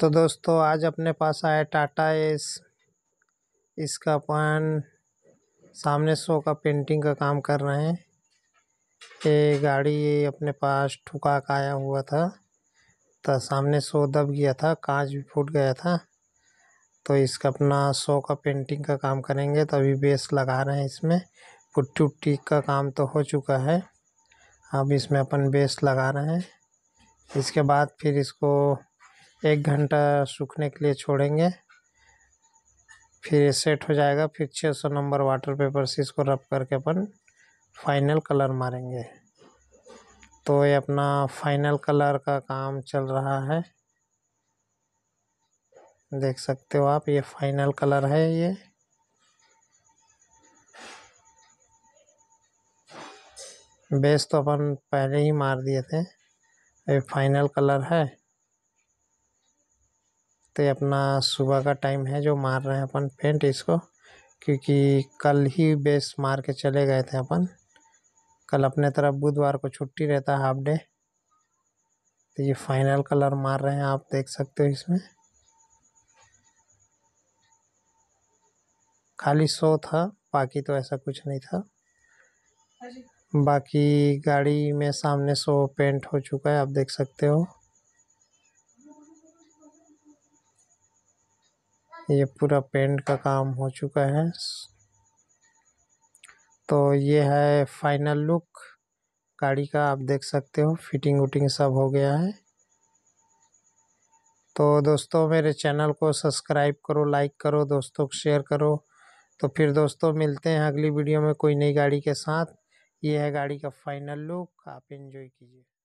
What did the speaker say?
तो दोस्तों आज अपने पास आया टाटा एस इसका अपन सामने शो का पेंटिंग का काम कर रहे हैं ये गाड़ी ये अपने पास ठुका का आया हुआ था तो सामने शो दब गया था कांच भी फूट गया था तो इसका अपना शो का पेंटिंग का काम करेंगे तो अभी बेस लगा रहे हैं इसमें पुट्टी उट्टी का काम तो हो चुका है अब इसमें अपन बेस लगा रहे हैं इसके बाद फिर इसको एक घंटा सूखने के लिए छोड़ेंगे फिर सेट हो जाएगा फिर 600 नंबर वाटर पेपर से इसको रब करके अपन फाइनल कलर मारेंगे तो ये अपना फाइनल कलर का काम चल रहा है देख सकते हो आप ये फाइनल कलर है ये बेस तो अपन पहले ही मार दिए थे ये फाइनल कलर है सकते अपना सुबह का टाइम है जो मार रहे हैं अपन पेंट इसको क्योंकि कल ही बेस मार के चले गए थे अपन कल अपने तरफ बुधवार को छुट्टी रहता हाफ डे तो ये फाइनल कलर मार रहे हैं आप देख सकते हो इसमें खाली सो था बाकी तो ऐसा कुछ नहीं था बाकी गाड़ी में सामने सो पेंट हो चुका है आप देख सकते हो ये पूरा पेंट का काम हो चुका है तो ये है फाइनल लुक गाड़ी का आप देख सकते हो फिटिंग उटिंग सब हो गया है तो दोस्तों मेरे चैनल को सब्सक्राइब करो लाइक करो दोस्तों को शेयर करो तो फिर दोस्तों मिलते हैं अगली वीडियो में कोई नई गाड़ी के साथ ये है गाड़ी का फाइनल लुक आप इन्जॉय कीजिए